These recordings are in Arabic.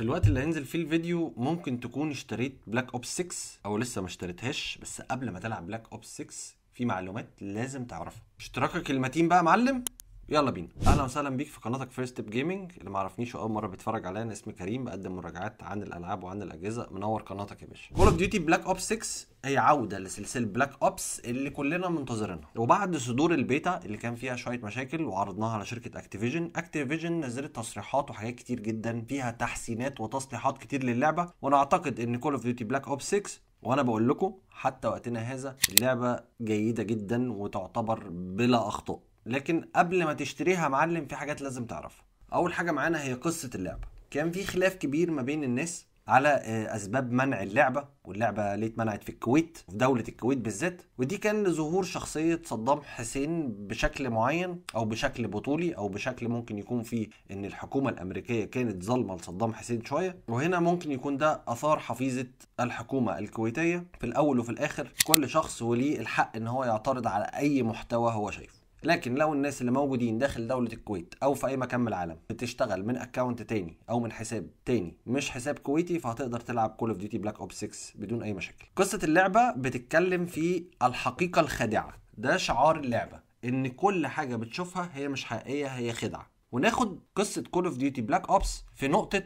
في الوقت اللي هينزل فيه الفيديو ممكن تكون اشتريت بلاك اوبس 6 او لسه ما اشتريتهاش بس قبل ما تلعب بلاك اوبس 6 في معلومات لازم تعرفها اشتراكك المتين بقى معلم يلا بينا اهلا وسهلا بيك في قناتك فيرست ستيب جيمنج اللي معرفنيش واول مره بيتفرج عليا انا اسمي كريم بقدم مراجعات عن الالعاب وعن الاجهزه منور قناتك يا باشا كول اوف ديوتي بلاك اوب 6 هي عوده لسلسله بلاك اوبس اللي كلنا منتظرينها وبعد صدور البيتا اللي كان فيها شويه مشاكل وعرضناها على شركه اكتيفيجن اكتيفيجن نزلت تصريحات وحاجات كتير جدا فيها تحسينات وتصليحات كتير للعبه وانا اعتقد ان كول اوف ديوتي بلاك اوب 6 وانا بقول لكم حتى وقتنا هذا اللعبه جيده جدا وتعتبر بلا اخطاء لكن قبل ما تشتريها معلم في حاجات لازم تعرفها اول حاجه معانا هي قصه اللعبه كان في خلاف كبير ما بين الناس على آه، اسباب منع اللعبه واللعبه ليه اتمنعت في الكويت وفي دوله الكويت بالذات ودي كان لظهور شخصيه صدام حسين بشكل معين او بشكل بطولي او بشكل ممكن يكون فيه ان الحكومه الامريكيه كانت ظالمه لصدام حسين شويه وهنا ممكن يكون ده اثار حفيظه الحكومه الكويتيه في الاول وفي الاخر كل شخص وليه الحق ان هو يعترض على اي محتوى هو شايفه لكن لو الناس اللي موجودين داخل دولة الكويت أو في أي مكان من العالم بتشتغل من أكاونت تاني أو من حساب تاني مش حساب كويتي فهتقدر تلعب كول اوف ديوتي بلاك اوب 6 بدون أي مشاكل. قصة اللعبة بتتكلم في الحقيقة الخادعة ده شعار اللعبة إن كل حاجة بتشوفها هي مش حقيقية هي خدعة. وناخد قصة كول اوف ديوتي بلاك اوبس في نقطة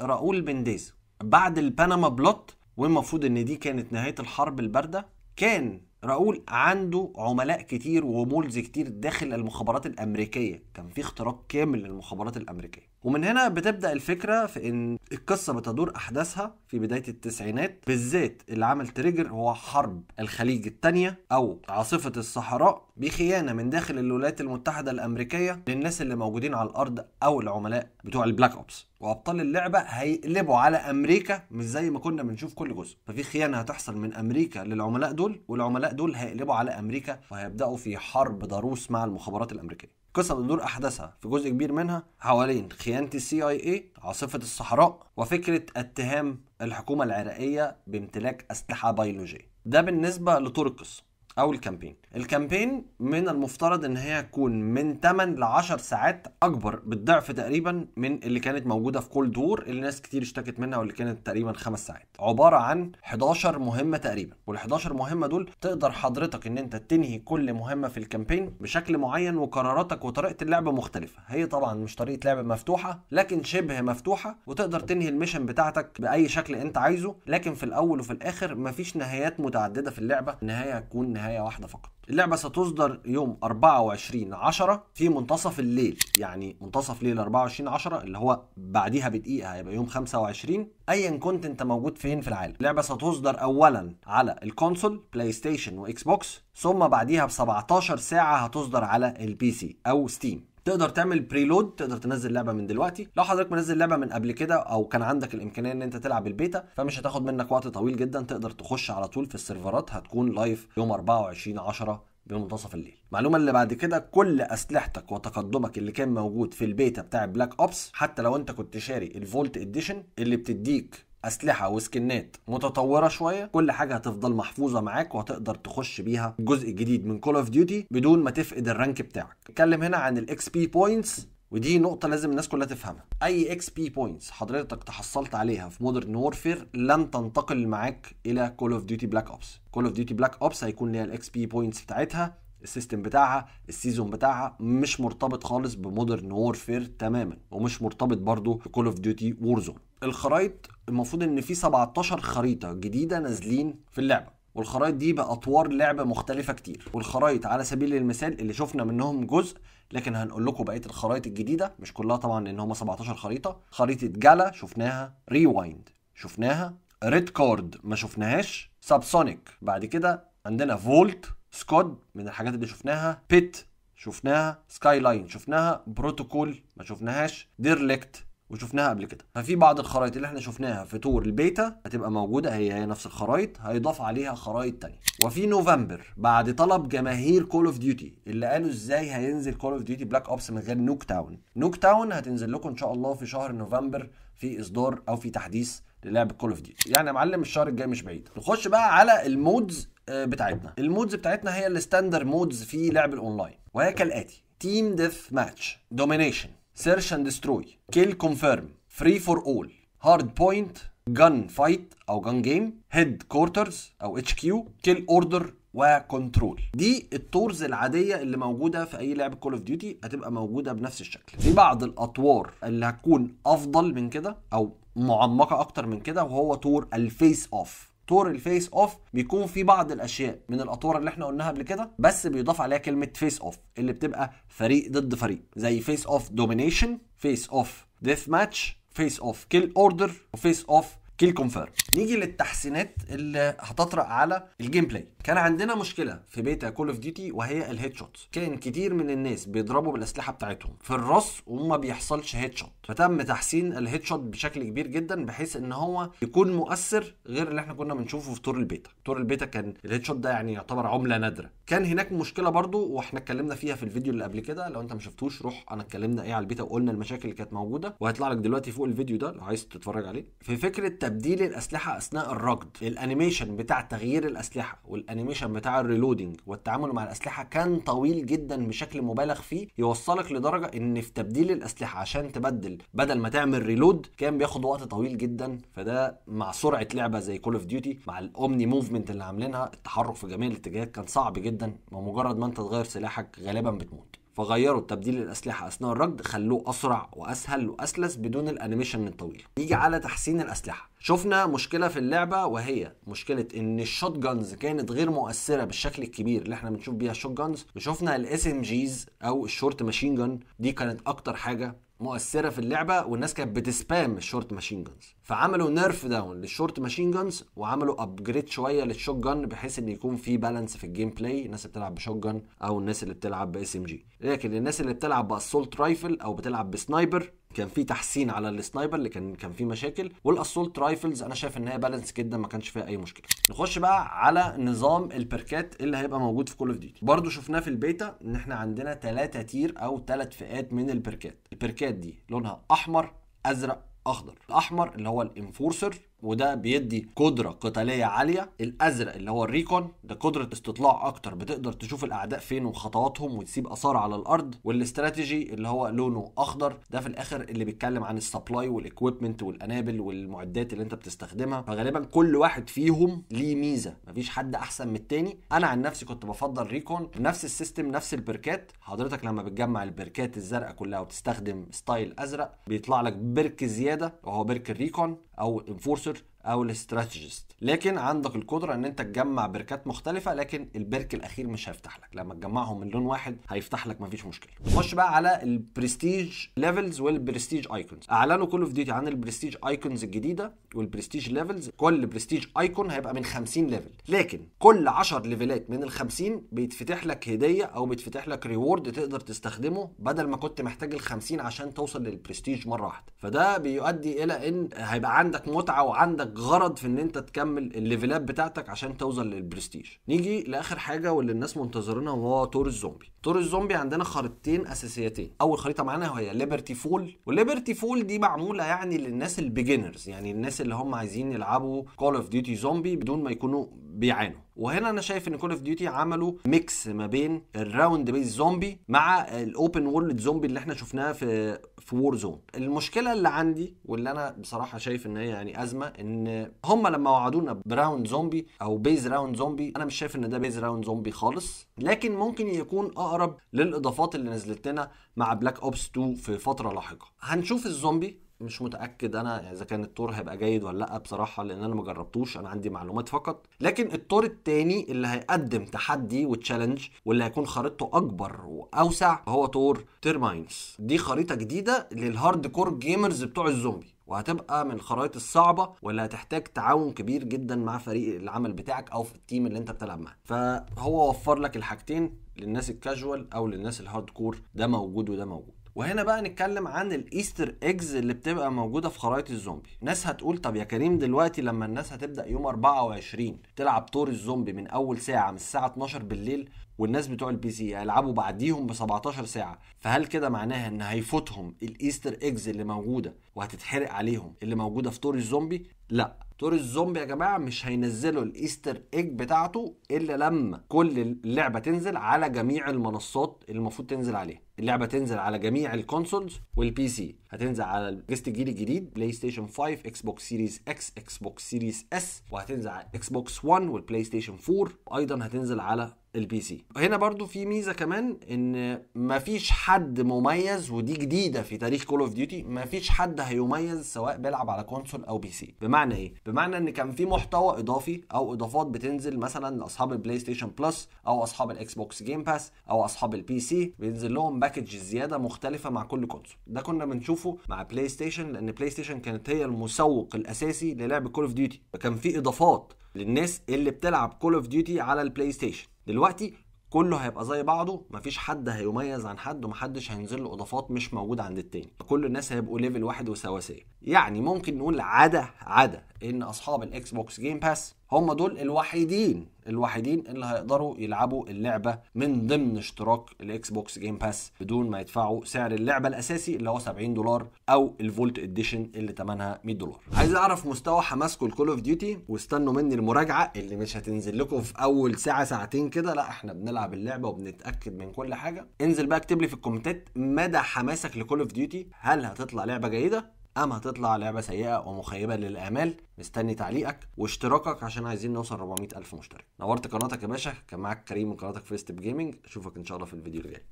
راؤول بنديز بعد البنما بلوت والمفروض ان دي كانت نهايه الحرب البارده كان راؤول عنده عملاء كتير ومولز كتير داخل المخابرات الامريكيه كان في اختراق كامل للمخابرات الامريكيه ومن هنا بتبدا الفكره في ان القصه بتدور احداثها في بدايه التسعينات بالذات اللي عمل تريجر هو حرب الخليج الثانيه او عاصفه الصحراء بخيانه من داخل الولايات المتحده الامريكيه للناس اللي موجودين على الارض او العملاء بتوع البلاك اوبس وابطال اللعبه هيقلبوا على امريكا مش زي ما كنا بنشوف كل جزء ففي خيانه هتحصل من امريكا للعملاء دول والعملاء دول هيقلبوا على امريكا وهيبداوا في حرب ضروس مع المخابرات الامريكيه القصة بتدور أحداثها في جزء كبير منها حوالين خيانة السي اي اي عاصفة الصحراء وفكرة اتهام الحكومة العراقية بامتلاك أسلحة بيولوجية ده بالنسبة القصة او الكامبين الكامبين من المفترض ان هي تكون من 8 ل 10 ساعات اكبر بالضعف تقريبا من اللي كانت موجوده في كل دور اللي ناس كتير اشتكت منها واللي كانت تقريبا 5 ساعات عباره عن 11 مهمه تقريبا وال 11 مهمه دول تقدر حضرتك ان انت تنهي كل مهمه في الكامبين بشكل معين وقراراتك وطريقه اللعب مختلفه هي طبعا مش طريقه لعب مفتوحه لكن شبه مفتوحه وتقدر تنهي الميشن بتاعتك باي شكل انت عايزه لكن في الاول وفي الاخر مفيش نهايات متعدده في اللعبه النهايه تكون نهاية نهاية واحدة فقط اللعبة ستصدر يوم 24 10 في منتصف الليل يعني منتصف ليل 24 10 اللي هو بعديها بدقيقة هيبقى يوم 25 ايا كنت انت موجود فين في العالم اللعبة ستصدر اولا على الكونسول بلاي ستيشن واكس بوكس ثم بعديها ب 17 ساعة هتصدر على البي سي او ستيم تقدر تعمل بريلود تقدر تنزل لعبه من دلوقتي لو حضرتك منزل لعبه من قبل كده او كان عندك الامكانيه ان انت تلعب البيتا فمش هتاخد منك وقت طويل جدا تقدر تخش على طول في السيرفرات هتكون لايف يوم 24 10 بمنتصف الليل المعلومه اللي بعد كده كل اسلحتك وتقدمك اللي كان موجود في البيتا بتاع بلاك اوبس حتى لو انت كنت شاري الفولت اديشن اللي بتديك اسلحه وسكنات متطوره شويه كل حاجه هتفضل محفوظه معاك وهتقدر تخش بيها جزء جديد من كول اوف ديوتي بدون ما تفقد الرانك بتاعك اتكلم هنا عن الاكس بي بوينتس ودي نقطة لازم الناس كلها تفهمها. أي اكس بي بوينتس حضرتك تحصلت عليها في مودرن وورفير لن تنتقل معاك إلى كول اوف ديوتي بلاك أوبس. كول اوف ديوتي بلاك أوبس هيكون ليها الاكس بي بوينتس بتاعتها السيستم بتاعها السيزون بتاعها مش مرتبط خالص بمودرن وورفير تماما ومش مرتبط برضو بكول اوف ديوتي وورزون الخرايط المفروض ان في 17 خريطه جديده نازلين في اللعبه والخرايط دي باطوار لعبه مختلفه كتير والخرايط على سبيل المثال اللي شفنا منهم جزء لكن هنقول لكم بقيه الخرايط الجديده مش كلها طبعا لان هم 17 خريطه خريطه جالا شفناها ريوايند شفناها ريد كارد ما شفناهاش سابسونيك بعد كده عندنا فولت سكود من الحاجات اللي شفناها بيت شفناها سكاي لاين شفناها بروتوكول ما شفناهاش ديرليكت وشفناها قبل كده ففي بعض الخرائط اللي احنا شفناها في تور البيتا هتبقى موجوده هي هي نفس الخرائط هيضاف عليها خرائط تانية وفي نوفمبر بعد طلب جماهير كول اوف ديوتي اللي قالوا ازاي هينزل كول اوف ديوتي بلاك اوبس من غير نوك تاون نوك تاون هتنزل لكم ان شاء الله في شهر نوفمبر في اصدار او في تحديث للعبه كول اوف ديوتي يعني يا معلم الشهر الجاي مش بعيد نخش بقى على المودز آه، بتاعتنا المودز بتاعتنا هي الستاندر مودز في لعب الاونلاين وهي كالاتي تيم ديث ماتش دومينيشن سيرش اند دستروي كيل كونفيرم فري فور اول هارد بوينت جن فايت او جن جيم هيد كورترز او اتش كيو كيل اوردر وكنترول دي التورز العاديه اللي موجوده في اي لعبه كول اوف ديوتي هتبقى موجوده بنفس الشكل في بعض الاطوار اللي هتكون افضل من كده او معمقه اكتر من كده وهو تور الفيس اوف طور الفيس اوف بيكون في بعض الاشياء من الاطوار اللي احنا قلناها قبل كده بس بيضاف عليها كلمه فيس اوف اللي بتبقى فريق ضد فريق زي فيس اوف دومينيشن فيس اوف ديث ماتش فيس اوف كيل اوردر وفيس اوف كيل كونفيرم نيجي للتحسينات اللي هتطرق على الجيم بلاي كان عندنا مشكله في بيتا كول اوف ديوتي وهي الهيد شوتس كان كتير من الناس بيضربوا بالاسلحه بتاعتهم في الراس وما بيحصلش هيد شوت فتم تحسين الهيد شوت بشكل كبير جدا بحيث ان هو يكون مؤثر غير اللي احنا كنا بنشوفه في طور البيتا طور البيتا كان الهيد شوت ده يعني يعتبر عمله نادره كان هناك مشكله برضو واحنا اتكلمنا فيها في الفيديو اللي قبل كده لو انت ما شفتوش روح انا اتكلمنا ايه على البيتا وقلنا المشاكل اللي كانت موجوده وهيطلع لك دلوقتي فوق الفيديو ده لو عايز تتفرج عليه في فكره تبديل الاسلحه اثناء الركض الانيميشن بتاع تغيير الاسلحه والانيميشن بتاع الريلودنج والتعامل مع الاسلحه كان طويل جدا بشكل مبالغ فيه يوصلك لدرجه ان في تبديل الاسلحه عشان تبدل بدل ما تعمل ريلود كان بياخد وقت طويل جدا فده مع سرعه لعبه زي كول اوف ديوتي مع الاومني موفمنت اللي عاملينها التحرك في جميع الاتجاهات كان صعب جدا ومجرد ما انت تغير سلاحك غالبا بتموت فغيروا تبديل الاسلحه اثناء الرقد خلوه اسرع واسهل واسلس بدون الانيميشن الطويل نيجي على تحسين الاسلحه شفنا مشكله في اللعبه وهي مشكله ان الشوت جانز كانت غير مؤثره بالشكل الكبير اللي احنا بنشوف بيها الشوت جانز وشفنا الاس ام جيز او الشورت ماشين جان دي كانت اكتر حاجه مؤثره في اللعبه والناس كانت بتسبام الشورت ماشين جانز فعملوا نيرف داون للشورت ماشين جانز وعملوا ابجريد شويه للشوت جان بحيث ان يكون في بالانس في الجيم بلاي الناس اللي بتلعب بشوت جان او الناس اللي بتلعب باس ام جي لكن الناس اللي بتلعب باسولت رايفل او بتلعب بسنايبر كان في تحسين على السنايبر اللي كان كان في مشاكل والاسولت رايفلز انا شايف ان هي بالانس جدا ما كانش فيها اي مشكله نخش بقى على نظام البركات اللي هيبقى موجود في كول اوف ديوتي برده شفناه في البيتا ان احنا عندنا ثلاثه تير او ثلاث فئات من البركات البركات دي لونها احمر ازرق اخضر الاحمر اللي هو الانفورسر وده بيدي قدره قتاليه عاليه الازرق اللي هو الريكون ده قدره استطلاع اكتر بتقدر تشوف الاعداء فين وخطواتهم وتسيب اثار على الارض والاستراتيجي اللي هو لونه اخضر ده في الاخر اللي بيتكلم عن السبلاي والاكويبمنت والانابل والمعدات اللي انت بتستخدمها فغالبا كل واحد فيهم ليه ميزه مفيش حد احسن من التاني انا عن نفسي كنت بفضل ريكون نفس السيستم نفس البركات حضرتك لما بتجمع البركات الزرقاء كلها وتستخدم ستايل ازرق بيطلع لك برك زياده وهو برك الريكون او انفورسر good او الاستراتيجيست لكن عندك القدره ان انت تجمع بركات مختلفه لكن البرك الاخير مش هيفتح لك لما تجمعهم من لون واحد هيفتح لك مفيش مشكله نخش بقى على البرستيج ليفلز والبرستيج ايكونز اعلنوا كل اوف ديوتي عن البرستيج ايكونز الجديده والبرستيج ليفلز كل برستيج ايكون هيبقى من 50 ليفل لكن كل 10 ليفلات من ال 50 بيتفتح لك هديه او بيتفتح لك ريورد تقدر تستخدمه بدل ما كنت محتاج ال 50 عشان توصل للبرستيج مره واحده فده بيؤدي الى ان هيبقى عندك متعه وعندك غرض في ان انت تكمل الليفلات بتاعتك عشان توصل للبرستيج نيجي لاخر حاجه واللي الناس منتظرينها وهو تور الزومبي تور الزومبي عندنا خريطتين اساسيتين اول خريطه معانا هي ليبرتي فول والليبرتي فول دي معموله يعني للناس البيجنرز يعني الناس اللي هم عايزين يلعبوا كول اوف ديوتي زومبي بدون ما يكونوا بيعانوا وهنا انا شايف ان كول اوف ديوتي عملوا ميكس ما بين الراوند بيس زومبي مع الاوبن وورلد زومبي اللي احنا شفناها في في وور زون المشكله اللي عندي واللي انا بصراحه شايف ان هي يعني ازمه ان هم لما وعدونا براوند زومبي او بيز راوند زومبي انا مش شايف ان ده بيز راوند زومبي خالص لكن ممكن يكون اقرب للاضافات اللي نزلت لنا مع بلاك اوبس 2 في فتره لاحقه هنشوف الزومبي مش متاكد انا اذا كان التور هيبقى جيد ولا لا بصراحه لان انا ما جربتوش انا عندي معلومات فقط لكن التور الثاني اللي هيقدم تحدي وتشالنج واللي هيكون خريطته اكبر واوسع هو تور تيرماينز دي خريطه جديده للهارد كور جيمرز بتوع الزومبي وهتبقى من الخرائط الصعبة واللي هتحتاج تعاون كبير جدا مع فريق العمل بتاعك أو في التيم اللي أنت بتلعب معاه فهو وفر لك الحاجتين للناس الكاجوال أو للناس الهارد كور ده موجود وده موجود وهنا بقى نتكلم عن الايستر ايجز اللي بتبقى موجوده في خرائط الزومبي ناس هتقول طب يا كريم دلوقتي لما الناس هتبدا يوم 24 تلعب طور الزومبي من اول ساعه من الساعه 12 بالليل والناس بتوع البي سي هيلعبوا بعديهم ب 17 ساعه فهل كده معناها ان هيفوتهم الايستر ايجز اللي موجوده وهتتحرق عليهم اللي موجوده في طور الزومبي لا طور الزومبي يا جماعه مش هينزلوا الايستر ايج بتاعته الا لما كل اللعبه تنزل على جميع المنصات اللي المفروض تنزل عليها اللعبه تنزل على جميع الكونسولز والبي سي هتنزل على الجست الجيل الجديد بلاي ستيشن 5 اكس بوكس سيريز اكس اكس بوكس سيريز اس وهتنزل على اكس بوكس 1 والبلاي ستيشن 4 وايضا هتنزل على البي سي هنا برضو في ميزه كمان ان مفيش حد مميز ودي جديده في تاريخ كول اوف ديوتي مفيش حد هيميز سواء بيلعب على كونسول او بي سي بمعنى ايه بمعنى ان كان في محتوى اضافي او اضافات بتنزل مثلا لاصحاب البلاي ستيشن بلس او اصحاب الاكس بوكس جيم باس او اصحاب البي سي بينزل لهم باكج زياده مختلفه مع كل كونسول ده كنا بنشوفه مع بلاي ستيشن لان بلاي ستيشن كانت هي المسوق الاساسي للعب كول اوف ديوتي فكان في اضافات للناس اللي بتلعب كول اوف ديوتي على البلاي ستيشن دلوقتي كله هيبقى زي بعضه مفيش حد هيميز عن حد ومحدش هينزل له اضافات مش موجوده عند التاني كل الناس هيبقوا ليفل واحد وسواسيه يعني ممكن نقول عدا عدا ان اصحاب الاكس بوكس جيم باس هم دول الوحيدين الوحيدين اللي هيقدروا يلعبوا اللعبه من ضمن اشتراك الاكس بوكس جيم باس بدون ما يدفعوا سعر اللعبه الاساسي اللي هو 70 دولار او الفولت اديشن اللي ثمنها 100 دولار عايز اعرف مستوى حماسكم لكول اوف ديوتي واستنوا مني المراجعه اللي مش هتنزل لكم في اول ساعه ساعتين كده لا احنا بنلعب اللعبه وبنتاكد من كل حاجه انزل بقى اكتب لي في الكومنتات مدى حماسك لكول اوف ديوتي هل هتطلع لعبه جيده أم هتطلع لعبة سيئة ومخيبة للآمال مستني تعليقك واشتراكك عشان عايزين نوصل 400 ألف مشترك نورت قناتك يا باشا كان معاك كريم من قناتك فيستب جيمنج أشوفك إن شاء الله في الفيديو الجاي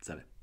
سلام